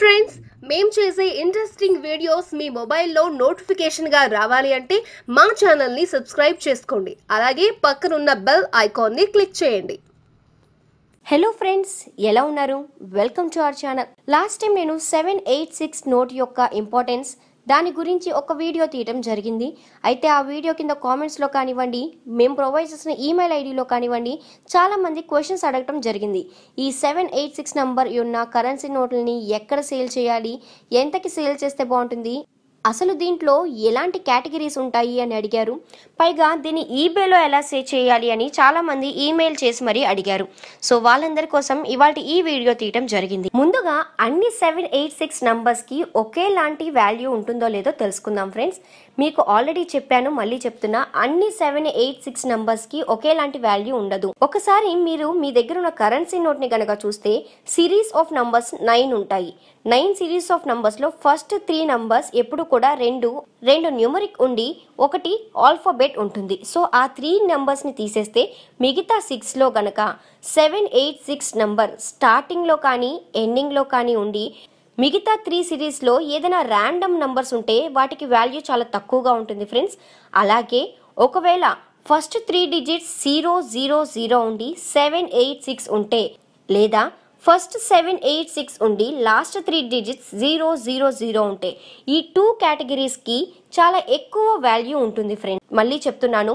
friends మేం చేసే interesting videos మీ మొబైల్లో నోటిఫికేషన్గా రావాలి అంటే మా ఛానల్ని సబ్స్క్రైబ్ చేసుకోండి అలాగే పక్కనున్న బెల్ ఐకాన్ని క్లిక్ చేయండి హలో ఫ్రెండ్స్ ఎలా ఉన్నారు welcome to our channel last time నేను సెవెన్ ఎయిట్ సిక్స్ నోట్ యొక్క ఇంపార్టెన్స్ దాని గురించి ఒక వీడియో తీయడం జరిగింది అయితే ఆ వీడియో కింద కామెంట్స్లో కానివ్వండి మేము ప్రొవైడ్ చేసిన ఈమెయిల్ ఐడిలో కానివ్వండి చాలామంది క్వశ్చన్స్ అడగటం జరిగింది ఈ సెవెన్ ఎయిట్ సిక్స్ నంబర్ ఉన్న కరెన్సీ నోట్లని ఎక్కడ సేల్ చేయాలి ఎంతకి సేల్ చేస్తే బాగుంటుంది అసలు దీంట్లో ఎలాంటి కేటగిరీస్ ఉంటాయి అని అడిగారు పైగా దీన్ని ఈబేలో ఎలా సే చేయాలి అని చాలామంది ఈమెయిల్ చేసి మరీ అడిగారు సో వాళ్ళందరి కోసం ఇవాళ ఈ వీడియో తీయటం జరిగింది ముందుగా అన్ని సెవెన్ ఎయిట్ సిక్స్ నంబర్స్కి ఒకేలాంటి వాల్యూ ఉంటుందో లేదో తెలుసుకుందాం ఫ్రెండ్స్ మీకు ఆల్రెడీ చెప్పాను మళ్ళీ చెప్తున్నా అన్ని సెవెన్ ఎయిట్ సిక్స్ నంబర్స్కి ఒకేలాంటి వాల్యూ ఉండదు ఒకసారి మీరు మీ దగ్గర ఉన్న కరెన్సీ నోట్ని గనక చూస్తే సిరీస్ ఆఫ్ నంబర్స్ నైన్ ఉంటాయి నైన్ సిరీస్ ఆఫ్ లో ఫస్ట్ త్రీ నంబర్స్ ఎప్పుడు కూడా రెండు రెండు న్యూమరిక్ ఉండి ఒకటి ఆల్ఫాబెట్ ఉంటుంది సో ఆ త్రీ నెంబర్స్ని తీసేస్తే మిగతా సిక్స్లో గనక సెవెన్ ఎయిట్ సిక్స్ నంబర్ స్టార్టింగ్లో కానీ ఎండింగ్లో కానీ ఉండి మిగతా త్రీ సిరీస్లో ఏదైనా ర్యాండమ్ నంబర్స్ ఉంటే వాటికి వాల్యూ చాలా తక్కువగా ఉంటుంది ఫ్రెండ్స్ అలాగే ఒకవేళ first three digits zero zero zero ఉండి సెవెన్ ఎయిట్ సిక్స్ ఉంటే లేదా ఫస్ట్ సెవెన్ ఎయిట్ సిక్స్ ఉండి last three digits zero zero zero ఉంటాయి ఈ టూ కేటగిరీస్కి చాలా ఎక్కువ వాల్యూ ఉంటుంది ఫ్రెండ్ మళ్ళీ చెప్తున్నాను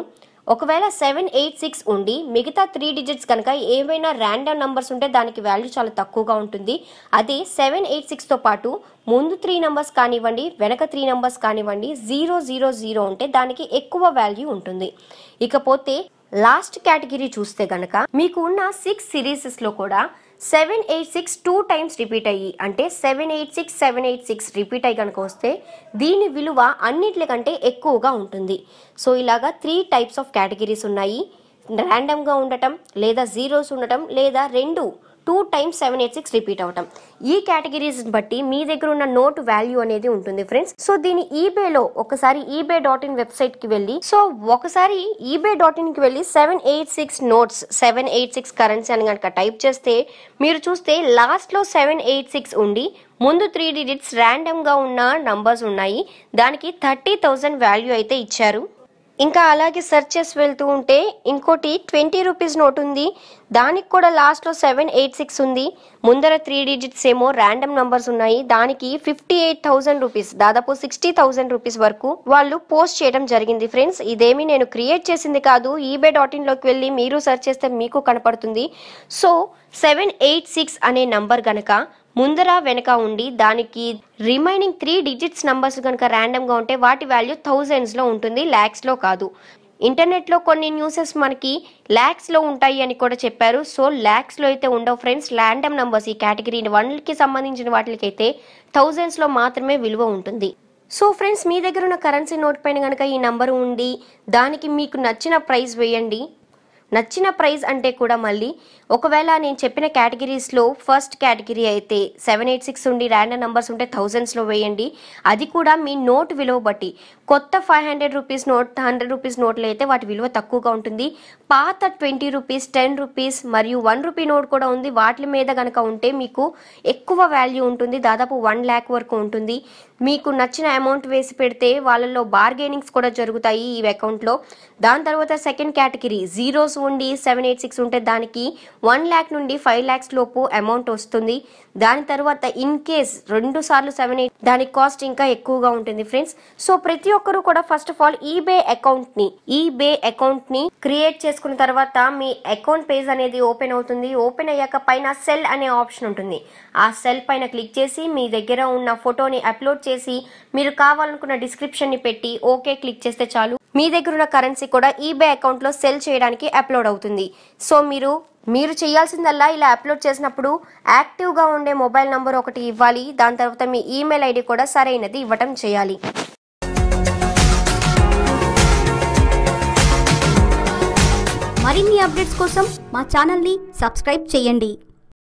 ఒకవేళ సెవెన్ ఎయిట్ సిక్స్ ఉండి మిగతా త్రీ డిజిట్స్ కనుక ఏవైనా ర్యాండమ్ నంబర్స్ ఉంటే దానికి వాల్యూ చాలా తక్కువగా ఉంటుంది అదే సెవెన్ ఎయిట్ సిక్స్తో పాటు ముందు త్రీ నెంబర్స్ కానివ్వండి వెనక త్రీ నెంబర్స్ కానివ్వండి జీరో జీరో జీరో ఉంటే దానికి ఎక్కువ వాల్యూ ఉంటుంది ఇకపోతే లాస్ట్ కేటగిరీ చూస్తే గనక మీకు ఉన్న సిక్స్ సిరీసెస్లో కూడా seven eight six two times repeat అయ్యి అంటే seven eight six seven eight six repeat అయ్యి కనుక వస్తే దీని విలువ అన్నిటికంటే ఎక్కువగా ఉంటుంది సో ఇలాగా త్రీ టైప్స్ ఆఫ్ కేటగిరీస్ ఉన్నాయి ర్యాండమ్గా ఉండటం లేదా జీరోస్ ఉండటం లేదా రెండు two times seven eight six repeat అవటం ఈ కేటగిరీస్ బట్టి మీ దగ్గర ఉన్న నోట్ వాల్యూ అనేది ఉంటుంది ఫ్రెండ్స్ సో దీని ఈబేలో ఒకసారి ఈబే డాట్ ఇన్ వెబ్సైట్ కి వెళ్ళి సో ఒకసారి ఈబే డాట్ ఇన్ కి వెళ్ళి seven eight six notes seven eight six currency అని కనుక టైప్ చేస్తే మీరు చూస్తే లాస్ట్లో సెవెన్ ఎయిట్ సిక్స్ ఉండి ముందు త్రీ డిజిట్స్ గా ఉన్న నంబర్స్ ఉన్నాయి దానికి థర్టీ థౌజండ్ వాల్యూ అయితే ఇచ్చారు ఇంకా అలాగే సెర్చ్ చేసి వెళ్తూ ఉంటే ఇంకోటి ట్వంటీ రూపీస్ నోట్ ఉంది దానికి కూడా లాస్ట్లో సెవెన్ ఎయిట్ సిక్స్ ఉంది ముందర త్రీ డిజిట్స్ ఏమో ర్యాండమ్ నంబర్స్ ఉన్నాయి దానికి ఫిఫ్టీ ఎయిట్ థౌసండ్ రూపీస్ దాదాపు సిక్స్టీ థౌసండ్ రూపీస్ వరకు వాళ్ళు పోస్ట్ చేయడం జరిగింది ఫ్రెండ్స్ ఇదేమి నేను క్రియేట్ చేసింది కాదు ఈబే డాట్ ఇన్లోకి వెళ్ళి మీరు సెర్చ్ చేస్తే మీకు కనపడుతుంది సో సెవెన్ ఎయిట్ సిక్స్ అనే నంబర్ గనక ముందర వెనక ఉండి దానికి రిమైనింగ్ త్రీ డిజిట్స్ నంబర్స్ కనుక ర్యాండమ్గా ఉంటే వాటి వాల్యూ థౌజండ్స్లో ఉంటుంది ల్యాక్స్లో కాదు ఇంటర్నెట్లో కొన్ని న్యూసెస్ మనకి ల్యాక్స్లో ఉంటాయి అని కూడా చెప్పారు సో ల్యాక్స్లో అయితే ఉండవు ఫ్రెండ్స్ ల్యాండమ్ నంబర్స్ ఈ కేటగిరీ వన్కి సంబంధించిన వాటికైతే థౌజండ్స్లో మాత్రమే విలువ ఉంటుంది సో ఫ్రెండ్స్ మీ దగ్గర ఉన్న కరెన్సీ నోట్ పైన కనుక ఈ నంబర్ ఉండి దానికి మీకు నచ్చిన ప్రైస్ వేయండి నచ్చిన ప్రైజ్ అంటే కూడా మళ్ళీ ఒకవేళ నేను చెప్పిన కేటగిరీస్లో ఫస్ట్ కేటగిరీ అయితే సెవెన్ ఎయిట్ సిక్స్ ఉండి ర్యాండమ్ నంబర్స్ ఉంటే థౌజండ్స్లో వేయండి అది కూడా మీ నోట్ విలువ బట్టి కొత్త five hundred rupees note hundred rupees నోట్లు అయితే వాటి విలువ తక్కువగా ఉంటుంది పాత ట్వంటీ రూపీస్ టెన్ రూపీస్ మరియు వన్ రూపీ నోట్ కూడా ఉంది వాటి మీద కనుక ఉంటే మీకు ఎక్కువ వాల్యూ ఉంటుంది దాదాపు వన్ ల్యాక్ వరకు ఉంటుంది మీకు నచ్చిన అమౌంట్ వేసి పెడితే వాళ్ళల్లో బార్గెనింగ్స్ కూడా జరుగుతాయి ఈ అకౌంట్లో దాని తర్వాత సెకండ్ కేటగిరీ జీరోస్ ఉండి సెవెన్ ఎయిట్ సిక్స్ ఉంటే దానికి వన్ ల్యాక్ నుండి ఫైవ్ ల్యాక్స్ లోపు అమౌంట్ వస్తుంది దాని తర్వాత ఇన్ కేస్ రెండు సార్లు సెవెన్ ఎయిట్ దాని కాస్ట్ ఇంకా ఎక్కువగా ఉంటుంది ఫ్రెండ్స్ సో ప్రతి ఒక్కరు కూడా first of all eBay account ని ఈబే అకౌంట్ ని క్రియేట్ చేసుకున్న తర్వాత మీ అకౌంట్ పేజ్ అనేది ఓపెన్ అవుతుంది ఓపెన్ అయ్యాక పైన సెల్ అనే ఆప్షన్ ఉంటుంది ఆ సెల్ పైన క్లిక్ చేసి మీ దగ్గర ఉన్న ఫోటోని అప్లోడ్ చేసి మీరు కావాలనుకున్న డిస్క్రిప్షన్ ని పెట్టి ఓకే క్లిక్ చేస్తే చాలు మీ దగ్గర ఉన్న కరెన్సీ కూడా ఈబే అకౌంట్లో సెల్ చేయడానికి అప్లోడ్ అవుతుంది సో మీరు మీరు చేయాల్సిందల్లా ఇలా అప్లోడ్ చేసినప్పుడు యాక్టివ్గా ఉండే మొబైల్ నంబర్ ఒకటి ఇవ్వాలి దాని తర్వాత మీ ఈమెయిల్ ఐడి కూడా సరైనది ఇవ్వటం చేయాలి మరిన్ని అప్డేట్స్ కోసం మా ఛానల్ని సబ్స్క్రైబ్ చేయండి